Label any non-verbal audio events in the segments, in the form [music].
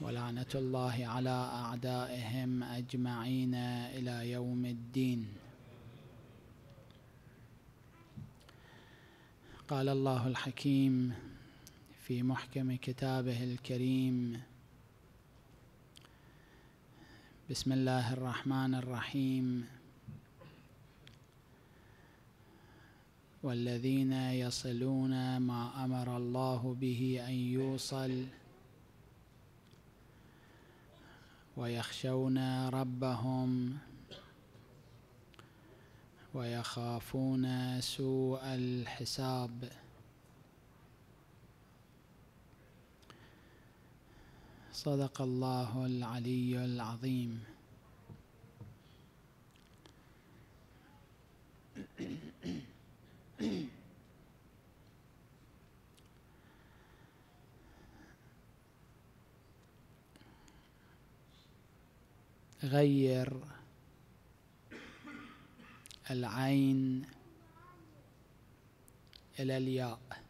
ولعنة الله على أعدائهم أجمعين إلى يوم الدين قال الله الحكيم في محكم كتابه الكريم بسم الله الرحمن الرحيم والذين يصلون ما أمر الله به أن يوصل ويخشون ربهم ويخافون سوء الحساب صدق الله العلي العظيم Mm-hmm. [clears throat] غير العين إلى الياء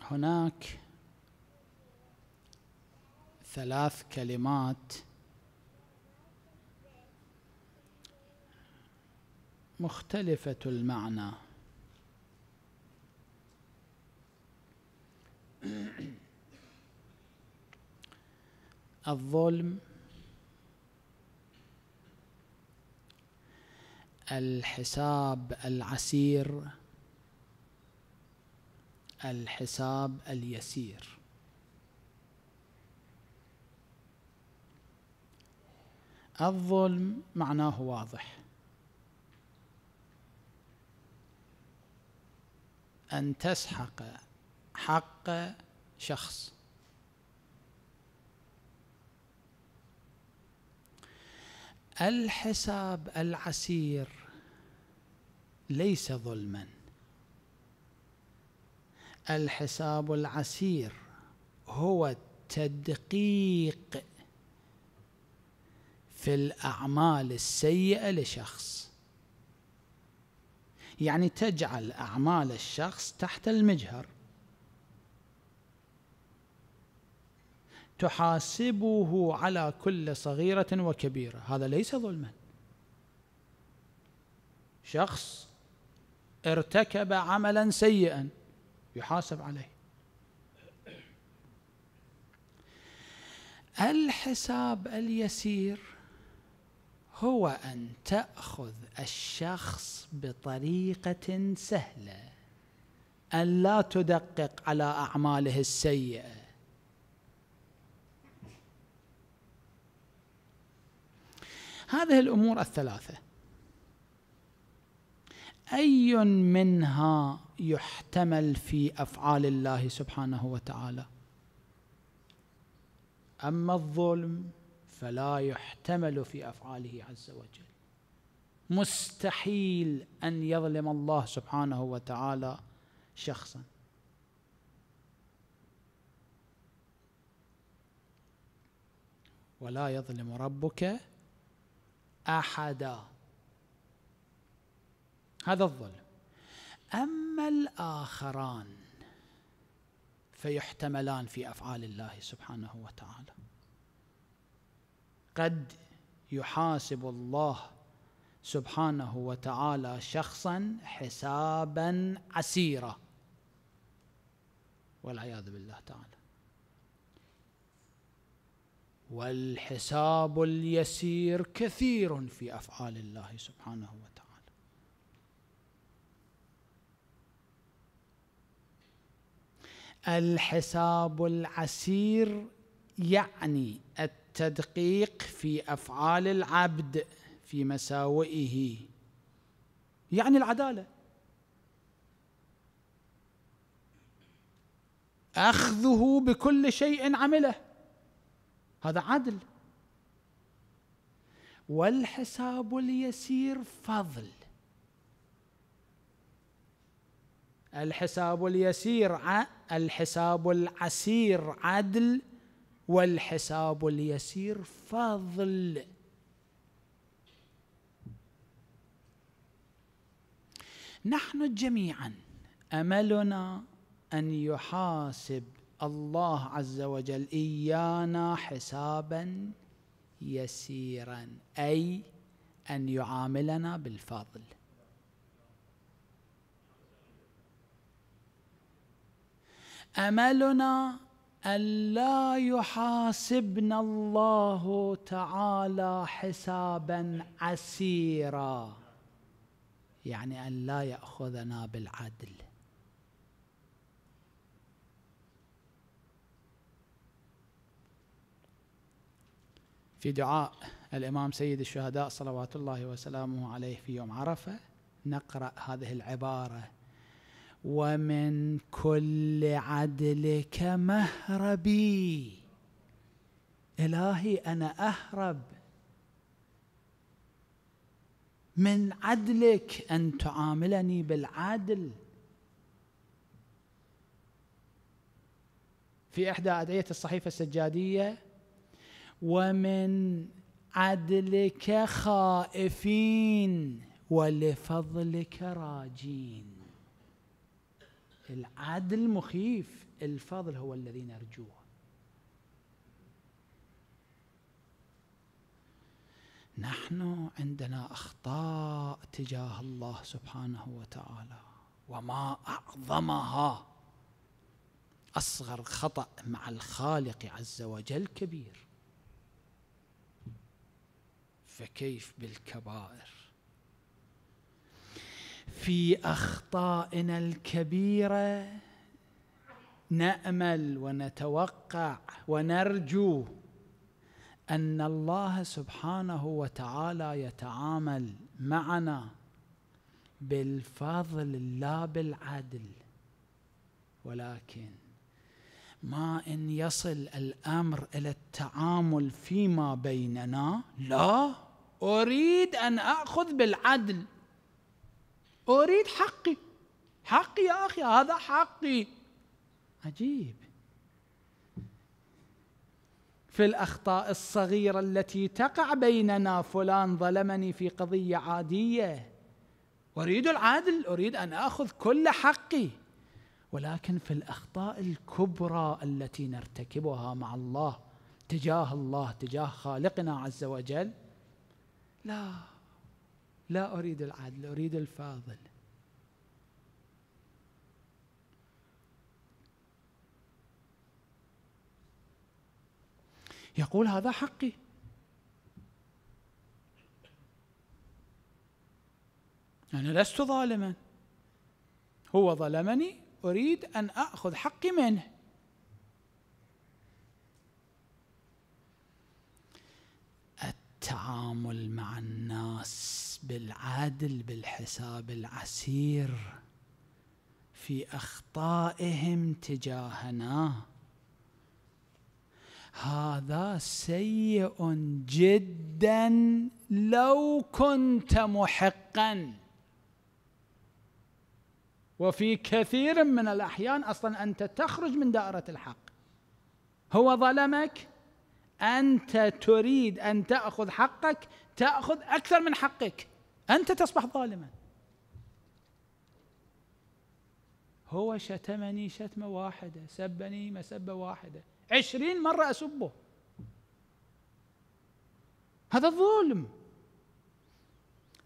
هناك ثلاث كلمات مختلفة المعنى الظلم الحساب العسير الحساب اليسير الظلم معناه واضح ان تسحق حق شخص الحساب العسير ليس ظلما الحساب العسير هو التدقيق في الأعمال السيئة لشخص يعني تجعل أعمال الشخص تحت المجهر تحاسبه على كل صغيرة وكبيرة هذا ليس ظلما شخص ارتكب عملا سيئا يحاسب عليه الحساب اليسير هو ان تاخذ الشخص بطريقه سهله ان لا تدقق على اعماله السيئه هذه الأمور الثلاثة أي منها يحتمل في أفعال الله سبحانه وتعالى أما الظلم فلا يحتمل في أفعاله عز وجل مستحيل أن يظلم الله سبحانه وتعالى شخصا ولا يظلم ربك احدا هذا الظلم اما الاخران فيحتملان في افعال الله سبحانه وتعالى قد يحاسب الله سبحانه وتعالى شخصا حسابا عسيرا والعياذ بالله تعالى والحساب اليسير كثير في افعال الله سبحانه وتعالى الحساب العسير يعني التدقيق في افعال العبد في مساوئه يعني العداله اخذه بكل شيء عمله هذا عدل والحساب اليسير فضل الحساب اليسير ع... الحساب العسير عدل والحساب اليسير فضل نحن جميعا املنا ان يحاسب الله عز وجل إيانا حسابا يسيرا أي أن يعاملنا بالفضل أملنا ألا يحاسبنا الله تعالى حسابا عسيرا يعني أن لا يأخذنا بالعدل في دعاء الإمام سيد الشهداء صلوات الله وسلامه عليه في يوم عرفة نقرأ هذه العبارة ومن كل عدلك مهربي إلهي أنا أهرب من عدلك أن تعاملني بالعدل في إحدى أدعية الصحيفة السجادية ومن عدلك خائفين ولفضلك راجين العدل مخيف الفضل هو الذي نرجوه نحن عندنا اخطاء تجاه الله سبحانه وتعالى وما اعظمها اصغر خطا مع الخالق عز وجل كبير فكيف بالكبائر في اخطائنا الكبيره نامل ونتوقع ونرجو ان الله سبحانه وتعالى يتعامل معنا بالفضل لا بالعدل ولكن ما ان يصل الامر الى التعامل فيما بيننا لا أريد أن أخذ بالعدل أريد حقي حقي يا أخي هذا حقي عجيب في الأخطاء الصغيرة التي تقع بيننا فلان ظلمني في قضية عادية أريد العدل أريد أن أخذ كل حقي ولكن في الأخطاء الكبرى التي نرتكبها مع الله تجاه الله تجاه خالقنا عز وجل لا لا أريد العدل أريد الفاضل يقول هذا حقي أنا لست ظالما هو ظلمني أريد أن أخذ حقي منه التعامل مع الناس بالعدل بالحساب العسير في اخطائهم تجاهنا هذا سيء جدا لو كنت محقا وفي كثير من الاحيان اصلا انت تخرج من دائره الحق هو ظلمك انت تريد ان تاخذ حقك تاخذ اكثر من حقك انت تصبح ظالما هو شتمني شتمه واحده سبني مسبه واحده عشرين مره اسبه هذا الظلم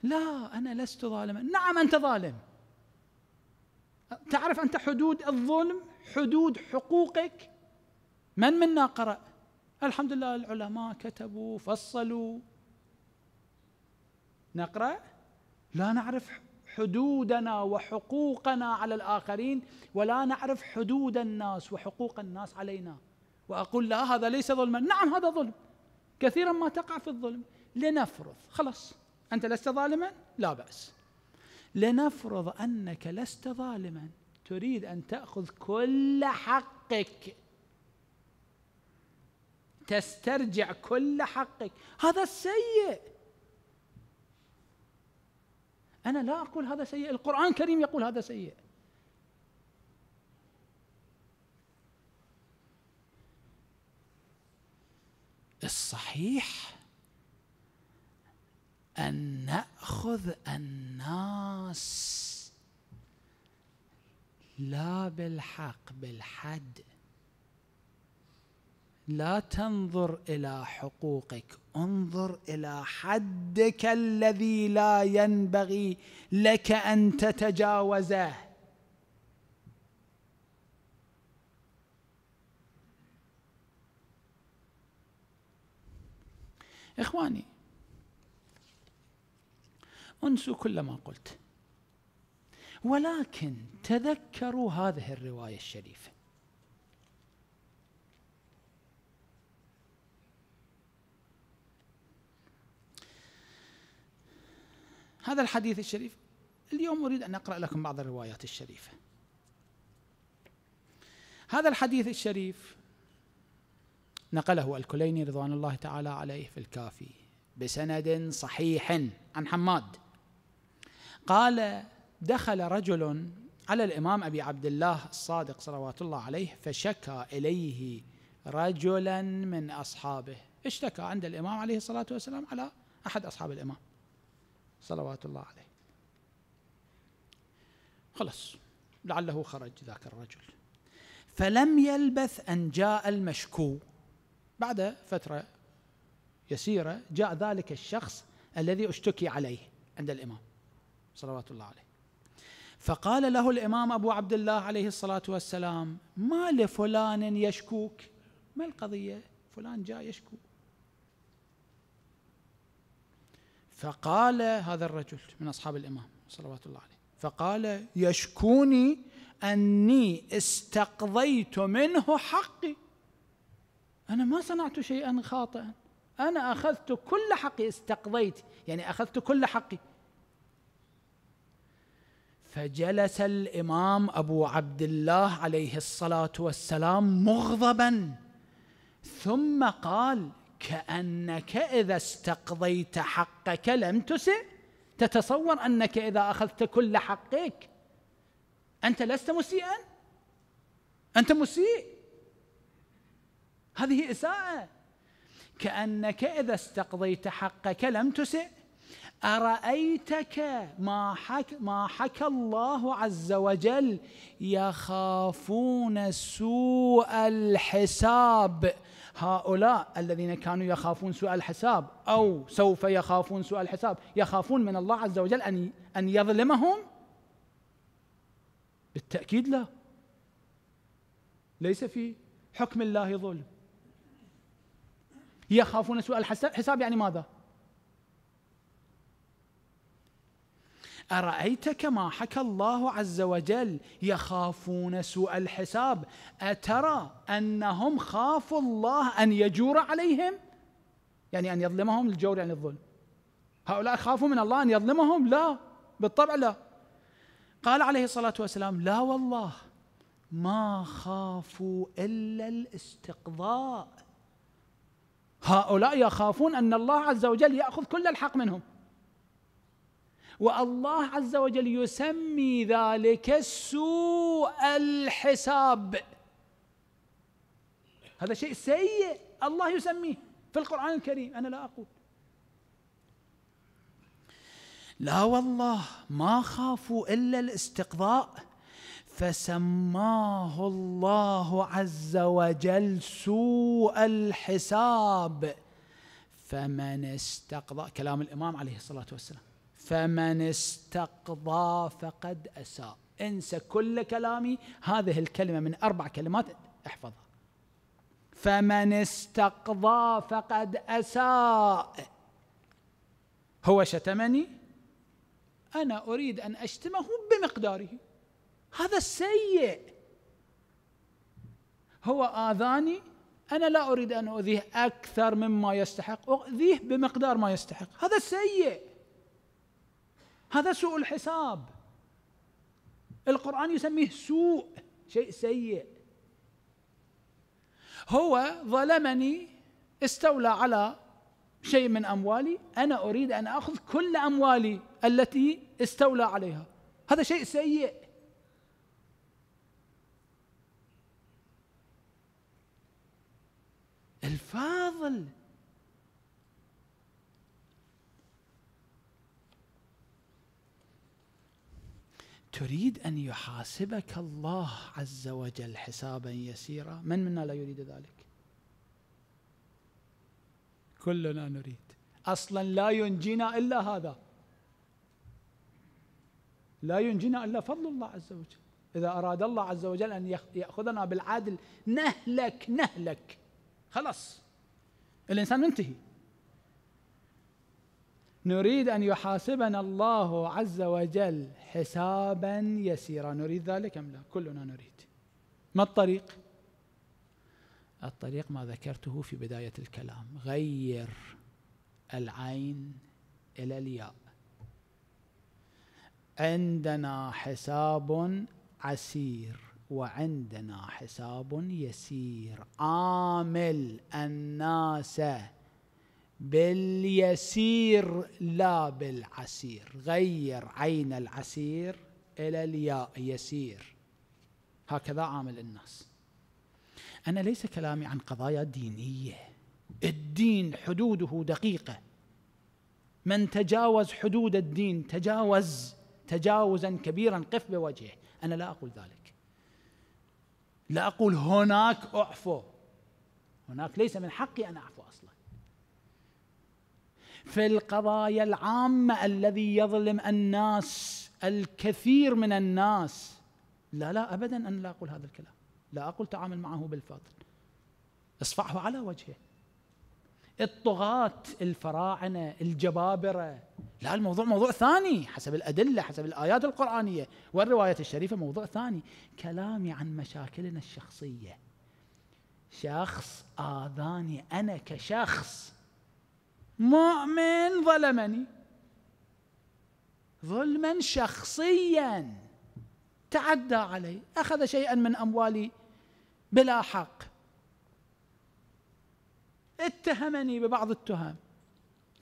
لا انا لست ظالما نعم انت ظالم تعرف انت حدود الظلم حدود حقوقك من منا قرأ الحمد لله العلماء كتبوا فصلوا نقرا لا نعرف حدودنا وحقوقنا على الاخرين ولا نعرف حدود الناس وحقوق الناس علينا واقول لا هذا ليس ظلما نعم هذا ظلم كثيرا ما تقع في الظلم لنفرض خلاص انت لست ظالما لا باس لنفرض انك لست ظالما تريد ان تاخذ كل حقك تسترجع كل حقك هذا السيء أنا لا أقول هذا سيء القرآن الكريم يقول هذا سيء الصحيح أن نأخذ الناس لا بالحق بالحد لا تنظر الى حقوقك انظر الى حدك الذي لا ينبغي لك ان تتجاوزه اخواني انسوا كل ما قلت ولكن تذكروا هذه الروايه الشريفه هذا الحديث الشريف اليوم أريد أن أقرأ لكم بعض الروايات الشريفة هذا الحديث الشريف نقله الكليني رضوان الله تعالى عليه في الكافي بسند صحيح عن حماد قال دخل رجل على الإمام أبي عبد الله الصادق صلوات الله عليه فشكى إليه رجلا من أصحابه اشتكى عند الإمام عليه الصلاة والسلام على أحد أصحاب الإمام صلوات الله عليه خلص لعله خرج ذاك الرجل فلم يلبث أن جاء المشكو بعد فترة يسيرة جاء ذلك الشخص الذي اشتكي عليه عند الإمام صلوات الله عليه فقال له الإمام أبو عبد الله عليه الصلاة والسلام ما لفلان يشكوك ما القضية فلان جاء يشكوك فقال هذا الرجل من اصحاب الامام صلوات الله عليه فقال يشكوني اني استقضيت منه حقي انا ما صنعت شيئا خاطئا انا اخذت كل حقي استقضيت يعني اخذت كل حقي فجلس الامام ابو عبد الله عليه الصلاه والسلام مغضبا ثم قال كانك اذا استقضيت حقك لم تسئ تتصور انك اذا اخذت كل حقك انت لست مسيئا انت مسيء هذه اساءه كانك اذا استقضيت حقك لم تسئ أرأيتك ما حكى ما حكى الله عز وجل يخافون سوء الحساب هؤلاء الذين كانوا يخافون سوء الحساب أو سوف يخافون سوء الحساب يخافون من الله عز وجل أن أن يظلمهم بالتأكيد لا ليس في حكم الله ظلم يخافون سوء الحساب يعني ماذا أرأيت كما حكى الله عز وجل يخافون سوء الحساب أترى أنهم خافوا الله أن يجور عليهم يعني أن يظلمهم الجور يعني الظلم هؤلاء خافوا من الله أن يظلمهم لا بالطبع لا قال عليه الصلاة والسلام لا والله ما خافوا إلا الاستقضاء هؤلاء يخافون أن الله عز وجل يأخذ كل الحق منهم والله عز وجل يسمي ذلك سوء الحساب هذا شيء سيء الله يسميه في القرآن الكريم أنا لا أقول لا والله ما خافوا إلا الاستقضاء فسماه الله عز وجل سوء الحساب فمن استقضى كلام الإمام عليه الصلاة والسلام فمن استقضى فقد اساء انسى كل كلامي هذه الكلمه من اربع كلمات احفظها فمن استقضى فقد اساء هو شتمني انا اريد ان اشتمه بمقداره هذا السيء هو اذاني انا لا اريد ان اؤذيه اكثر مما يستحق اؤذيه بمقدار ما يستحق هذا السيء هذا سوء الحساب القرآن يسميه سوء شيء سيء هو ظلمني استولى على شيء من اموالي انا اريد ان اخذ كل اموالي التي استولى عليها هذا شيء سيء الفاضل تريد أن يحاسبك الله عز وجل حسابا يسيرا من منا لا يريد ذلك كلنا نريد أصلا لا ينجينا إلا هذا لا ينجينا إلا فضل الله عز وجل إذا أراد الله عز وجل أن يأخذنا بالعدل نهلك نهلك خلاص الإنسان منتهي نريد أن يحاسبنا الله عز وجل حسابا يسيرا نريد ذلك أم لا كلنا نريد ما الطريق الطريق ما ذكرته في بداية الكلام غير العين إلى الياء عندنا حساب عسير وعندنا حساب يسير عامل الناس باليسير لا بالعسير غير عين العسير إلى الياء يسير هكذا عامل الناس أنا ليس كلامي عن قضايا دينية الدين حدوده دقيقة من تجاوز حدود الدين تجاوز تجاوزا كبيرا قف بوجهه أنا لا أقول ذلك لا أقول هناك أعفو هناك ليس من حقي أن أعفو أصلا في القضايا العامة الذي يظلم الناس الكثير من الناس لا لا أبدا أنا لا أقول هذا الكلام لا أقول تعامل معه بالفاضل اصفعه على وجهه الطغاة الفراعنة الجبابرة لا الموضوع موضوع ثاني حسب الأدلة حسب الآيات القرآنية والرواية الشريفة موضوع ثاني كلامي عن مشاكلنا الشخصية شخص آذاني أنا كشخص مؤمن ظلمني ظلما شخصيا تعدى علي اخذ شيئا من اموالي بلا حق اتهمني ببعض التهم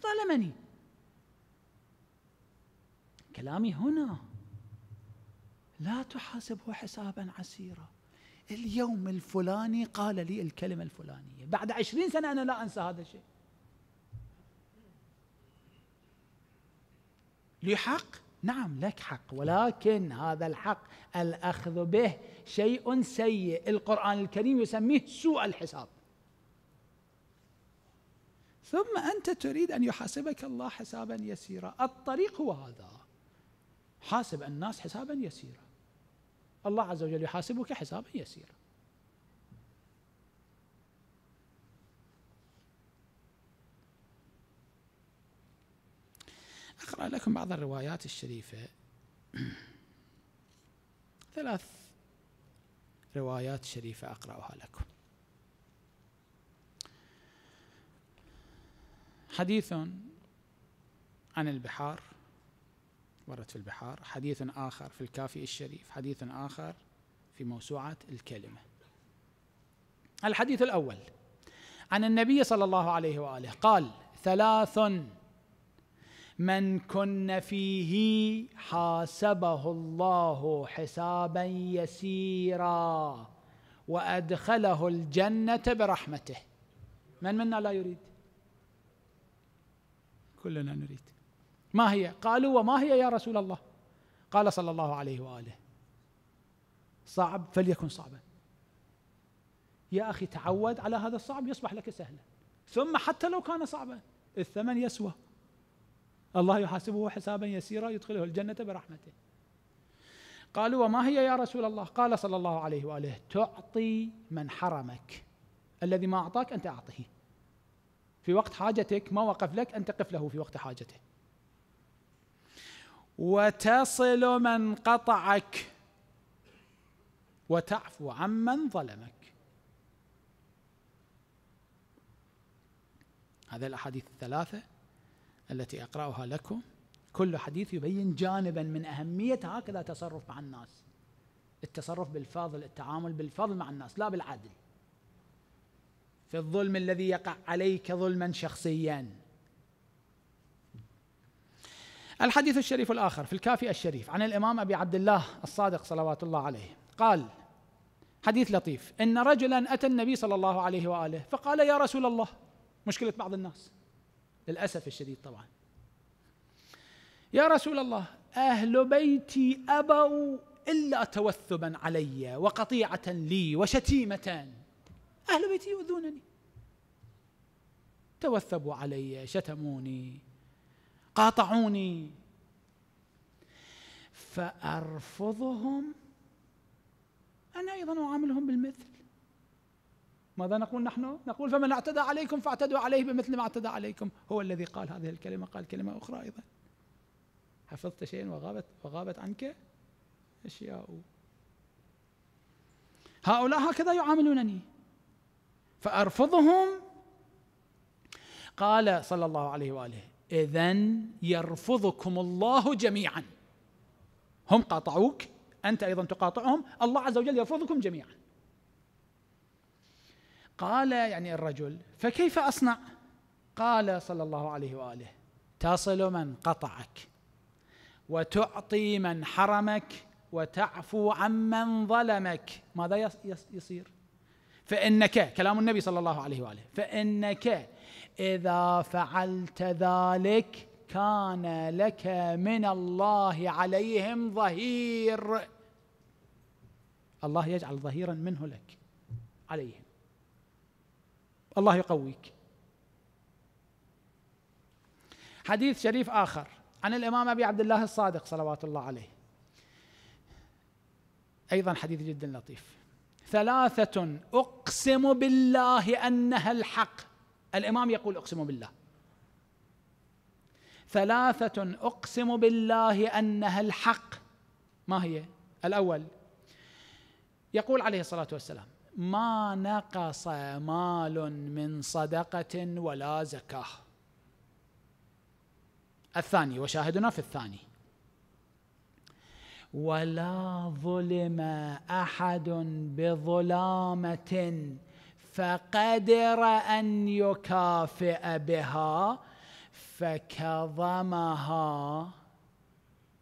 ظلمني كلامي هنا لا تحاسبه حسابا عسيرا اليوم الفلاني قال لي الكلمة الفلانية بعد عشرين سنة أنا لا أنسى هذا الشيء لي حق نعم لك حق ولكن هذا الحق الأخذ به شيء سيء القرآن الكريم يسميه سوء الحساب ثم أنت تريد أن يحاسبك الله حسابا يسيرا الطريق هو هذا حاسب الناس حسابا يسيرا الله عز وجل يحاسبك حسابا يسيرا أقرأ لكم بعض الروايات الشريفة [clears throat] ثلاث روايات شريفة أقرأها لكم حديث عن البحار ورد في البحار حديث آخر في الكافي الشريف حديث آخر في موسوعة الكلمة الحديث الأول عن النبي صلى الله عليه وآله قال ثلاث من كن فيه حاسبه الله حسابا يسيرا وادخله الجنه برحمته من منا لا يريد كلنا نريد ما هي قالوا وما هي يا رسول الله قال صلى الله عليه واله صعب فليكن صعبا يا اخي تعود على هذا الصعب يصبح لك سهلا ثم حتى لو كان صعبا الثمن يسوى الله يحاسبه حسابا يسيرا يدخله الجنة برحمته قالوا وما هي يا رسول الله قال صلى الله عليه وآله تعطي من حرمك الذي ما أعطاك أنت أعطه في وقت حاجتك ما وقف لك أن تقف له في وقت حاجته وتصل من قطعك وتعفو عمن ظلمك هذا الأحاديث الثلاثة التي أقرأها لكم كل حديث يبين جانبا من أهمية هكذا تصرف مع الناس التصرف بالفضل التعامل بالفضل مع الناس لا بالعدل في الظلم الذي يقع عليك ظلما شخصيا الحديث الشريف الآخر في الكافي الشريف عن الإمام أبي عبد الله الصادق صلوات الله عليه قال حديث لطيف إن رجلا أتى النبي صلى الله عليه وآله فقال يا رسول الله مشكلة بعض الناس للأسف الشديد طبعا يا رسول الله أهل بيتي أبوا إلا توثبا علي وقطيعة لي وشتيمة أهل بيتي يؤذونني توثبوا علي شتموني قاطعوني فأرفضهم أنا أيضا أعاملهم بالمثل ماذا نقول نحن؟ نقول فمن اعتدى عليكم فاعتدوا عليه بمثل ما اعتدى عليكم هو الذي قال هذه الكلمة قال كلمة أخرى أيضا حفظت شيئا وغابت وغابت عنك أشياء هؤلاء هكذا يعاملونني فأرفضهم قال صلى الله عليه وآله إذا يرفضكم الله جميعا هم قاطعوك أنت أيضا تقاطعهم الله عز وجل يرفضكم جميعا قال يعني الرجل فكيف أصنع قال صلى الله عليه وآله تصل من قطعك وتعطي من حرمك وتعفو عمن ظلمك ماذا يصير فإنك كلام النبي صلى الله عليه وآله فإنك إذا فعلت ذلك كان لك من الله عليهم ظهير الله يجعل ظهيرا منه لك عليهم الله يقويك حديث شريف آخر عن الإمام أبي عبد الله الصادق صلوات الله عليه أيضا حديث جدا لطيف ثلاثة أقسم بالله أنها الحق الإمام يقول أقسم بالله ثلاثة أقسم بالله أنها الحق ما هي؟ الأول يقول عليه الصلاة والسلام ما نقص مال من صدقة ولا زكاة الثاني وشاهدنا في الثاني ولا ظلم أحد بظلامة فقدر أن يكافئ بها فكظمها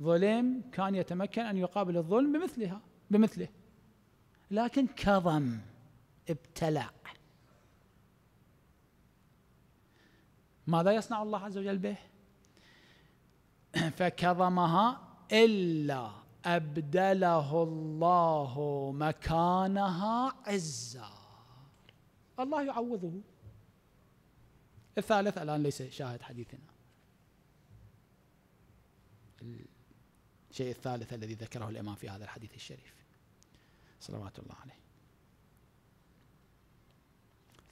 ظلم كان يتمكن أن يقابل الظلم بمثلها بمثله لكن كظم ابتلع ماذا يصنع الله عز وجل به [clears throat] فكظمها إلا أبدله الله مكانها عزا الله يعوضه الثالث الآن ليس شاهد حديثنا الشيء الثالث الذي ذكره الإمام في هذا الحديث الشريف صلوات الله عليه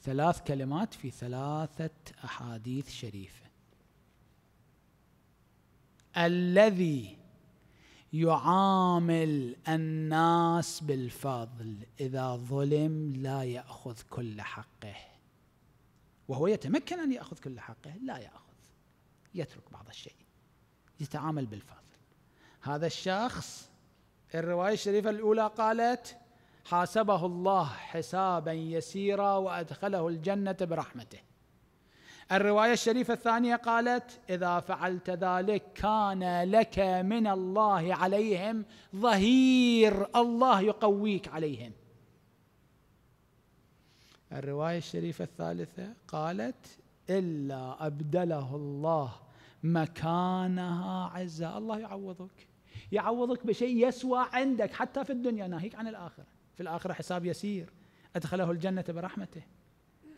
ثلاث كلمات في ثلاثة أحاديث شريفة الذي يعامل الناس بالفضل إذا ظلم لا يأخذ كل حقه وهو يتمكن أن يأخذ كل حقه لا يأخذ يترك بعض الشيء يتعامل بالفضل هذا الشخص الرواية الشريفة الأولى قالت حاسبه الله حسابا يسيرا وأدخله الجنة برحمته الرواية الشريفة الثانية قالت إذا فعلت ذلك كان لك من الله عليهم ظهير الله يقويك عليهم الرواية الشريفة الثالثة قالت إلا أبدله الله مكانها عزة الله يعوضك يعوضك بشيء يسوى عندك حتى في الدنيا ناهيك عن الآخرة في الآخرة حساب يسير أدخله الجنة برحمته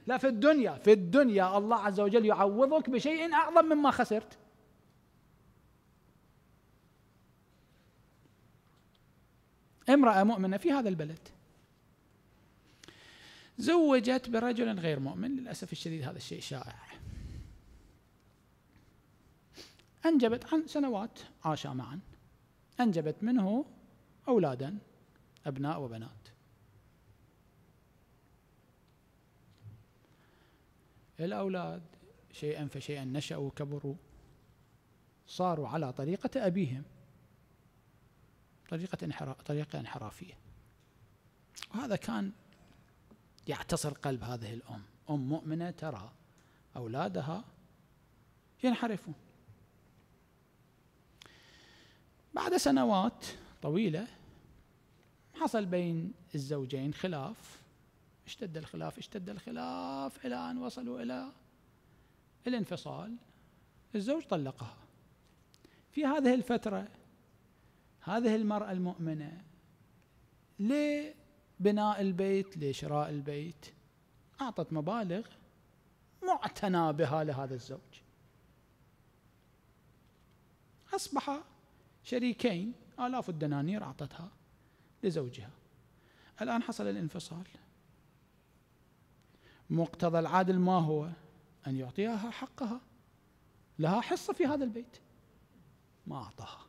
لا في الدنيا في الدنيا الله عز وجل يعوضك بشيء أعظم مما خسرت امرأة مؤمنة في هذا البلد زوجت برجل غير مؤمن للأسف الشديد هذا الشيء شائع أنجبت عن سنوات عاشا معا أنجبت منه أولادا أبناء وبنات الأولاد شيئا فشيئا نشأوا وكبروا صاروا على طريقة أبيهم طريقة انحراف طريقة انحرافية وهذا كان يعتصر قلب هذه الأم أم مؤمنة ترى أولادها ينحرفون بعد سنوات طويلة حصل بين الزوجين خلاف اشتد الخلاف اشتد الخلاف إلى أن وصلوا إلى الانفصال الزوج طلقها في هذه الفترة هذه المرأة المؤمنة لبناء البيت لشراء البيت أعطت مبالغ معتنى بها لهذا الزوج أصبح شريكين آلاف الدنانير أعطتها لزوجها الآن حصل الانفصال مقتضى العادل ما هو أن يعطيها حقها لها حصة في هذا البيت ما أعطاها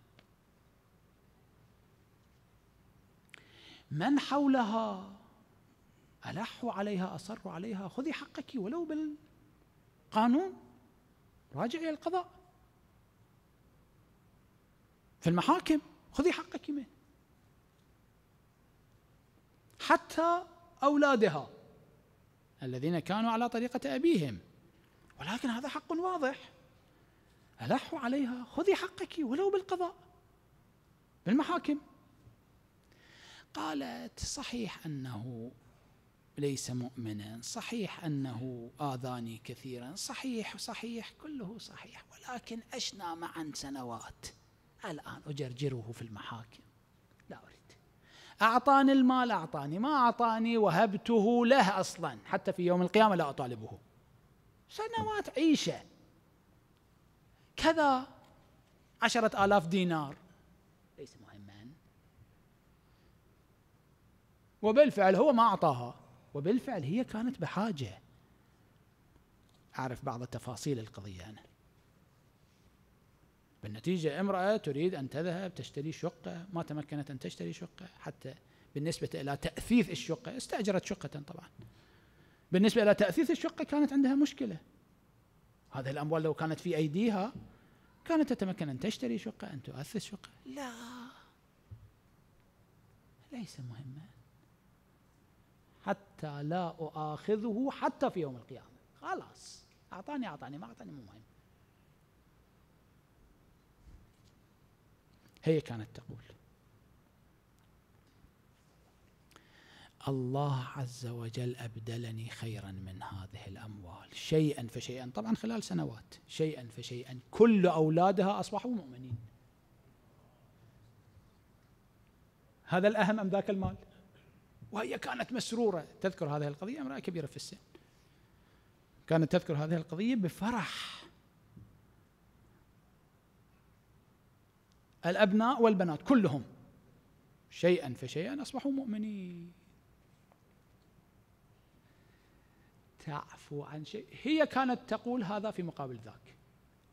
من حولها ألحوا عليها أصروا عليها خذي حقك ولو بالقانون راجعي القضاء في المحاكم خذي حقك منه حتى أولادها الذين كانوا على طريقة أبيهم ولكن هذا حق واضح ألحوا عليها خذي حقك ولو بالقضاء بالمحاكم قالت صحيح أنه ليس مؤمنا صحيح أنه آذاني كثيرا صحيح صحيح كله صحيح ولكن عشنا معا سنوات الآن أجرجره في المحاكم لا أريد أعطاني المال أعطاني ما أعطاني وهبته له أصلا حتى في يوم القيامة لا أطالبه سنوات عيشة كذا عشرة آلاف دينار ليس مهما وبالفعل هو ما أعطاها وبالفعل هي كانت بحاجة أعرف بعض تفاصيل القضية أنا بالنتيجة امرأة تريد أن تذهب تشتري شقة ما تمكنت أن تشتري شقة حتى بالنسبة إلى تأثيث الشقة استأجرت شقة طبعا بالنسبة إلى تأثيث الشقة كانت عندها مشكلة هذه الأموال لو كانت في أيديها كانت تتمكن أن تشتري شقة أن تؤثث شقة لا ليس مهما حتى لا أؤاخذه حتى في يوم القيامة خلاص أعطاني أعطاني ما أعطاني مو مهم هي كانت تقول الله عز وجل أبدلني خيرا من هذه الأموال شيئا فشيئا طبعا خلال سنوات شيئا فشيئا كل أولادها أصبحوا مؤمنين هذا الأهم أم ذاك المال وهي كانت مسرورة تذكر هذه القضية امرأة كبيرة في السن كانت تذكر هذه القضية بفرح الأبناء والبنات كلهم شيئا فشيئا أصبحوا مؤمنين تعفو عن شيء هي كانت تقول هذا في مقابل ذاك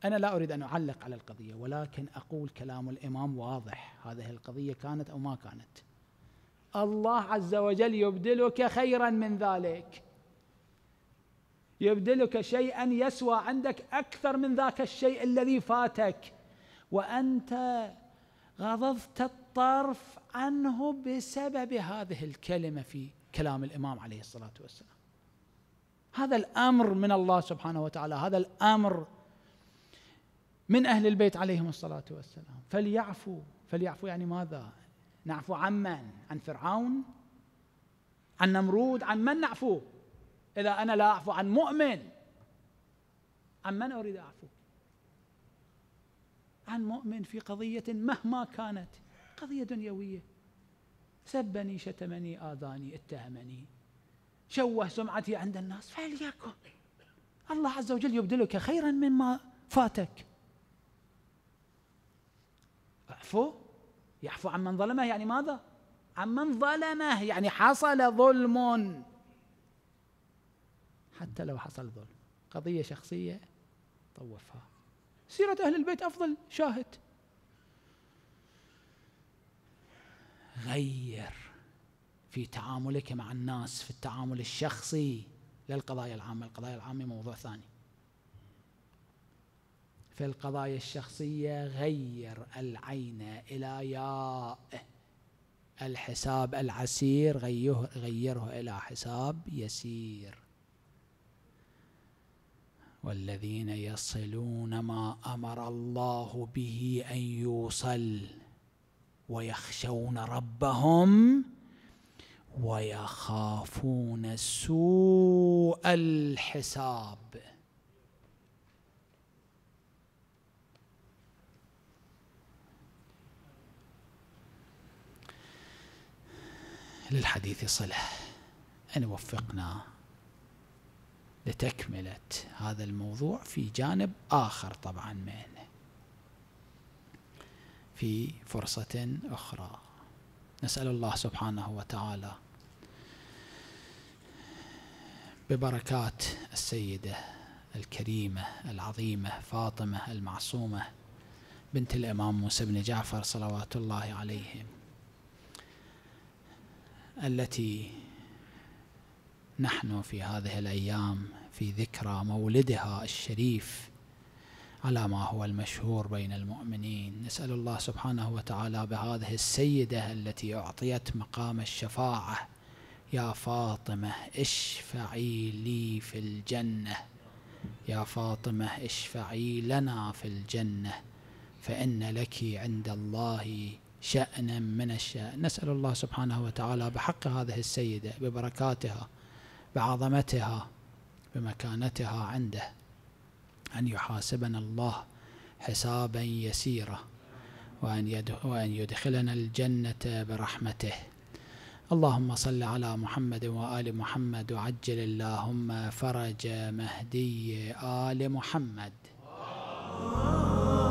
أنا لا أريد أن أعلق على القضية ولكن أقول كلام الإمام واضح هذه القضية كانت أو ما كانت الله عز وجل يبدلك خيرا من ذلك يبدلك شيئا يسوى عندك أكثر من ذاك الشيء الذي فاتك وأنت غضضت الطرف عنه بسبب هذه الكلمة في كلام الإمام عليه الصلاة والسلام هذا الأمر من الله سبحانه وتعالى هذا الأمر من أهل البيت عليهم الصلاة والسلام فليعفوا فليعفوا يعني ماذا نعفو عن من عن فرعون عن نمرود عن من نعفو إذا أنا لا أعفو عن مؤمن عن من أريد أعفو عن مؤمن في قضية مهما كانت قضية دنيوية سبني شتمني آذاني اتهمني شوه سمعتي عند الناس فليكن الله عز وجل يبدلك خيرا مما فاتك اعفو يعفو عن من ظلمه يعني ماذا عن من ظلمه يعني حصل ظلم حتى لو حصل ظلم قضية شخصية طوفها سيرة أهل البيت أفضل شاهد غير في تعاملك مع الناس في التعامل الشخصي للقضايا العامة القضايا العامة موضوع ثاني في القضايا الشخصية غير العين إلى ياء الحساب العسير غيره, غيره إلى حساب يسير والذين يصلون ما امر الله به ان يوصل ويخشون ربهم ويخافون سوء الحساب للحديث صله ان وفقنا لتكملة هذا الموضوع في جانب آخر طبعا منه في فرصة أخرى نسأل الله سبحانه وتعالى ببركات السيدة الكريمة العظيمة فاطمة المعصومة بنت الإمام موسى بن جعفر صلوات الله عليهم التي نحن في هذه الأيام في ذكرى مولدها الشريف على ما هو المشهور بين المؤمنين نسأل الله سبحانه وتعالى بهذه السيدة التي أعطيت مقام الشفاعة يا فاطمة اشفعي لي في الجنة يا فاطمة اشفعي لنا في الجنة فإن لك عند الله شأنا من الشأن نسأل الله سبحانه وتعالى بحق هذه السيدة ببركاتها بعظمتها بمكانتها عنده أن يحاسبنا الله حسابا يسيرا وأن, وأن يدخلنا الجنة برحمته اللهم صل على محمد وآل محمد وعجل اللهم فرج مهدي آل محمد